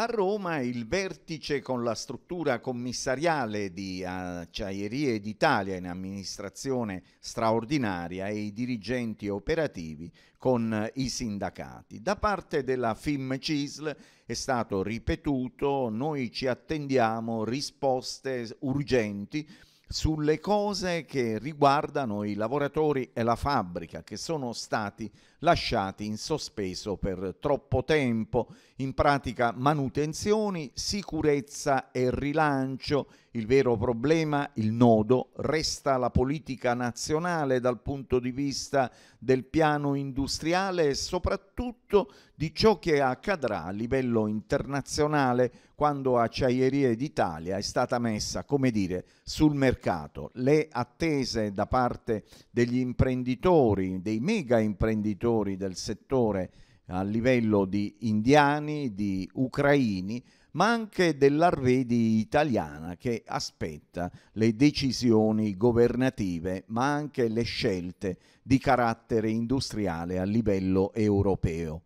A Roma il vertice con la struttura commissariale di Acciaierie d'Italia in amministrazione straordinaria e i dirigenti operativi con i sindacati. Da parte della FIM CISL è stato ripetuto noi ci attendiamo risposte urgenti sulle cose che riguardano i lavoratori e la fabbrica che sono stati lasciati in sospeso per troppo tempo, in pratica manutenzioni, sicurezza e rilancio, il vero problema, il nodo, resta la politica nazionale dal punto di vista del piano industriale e soprattutto di ciò che accadrà a livello internazionale quando Acciaierie d'Italia è stata messa, come dire, sul mercato. Le attese da parte degli imprenditori, dei mega imprenditori del settore a livello di indiani, di ucraini, ma anche dell'Arvedi italiana che aspetta le decisioni governative, ma anche le scelte di carattere industriale a livello europeo.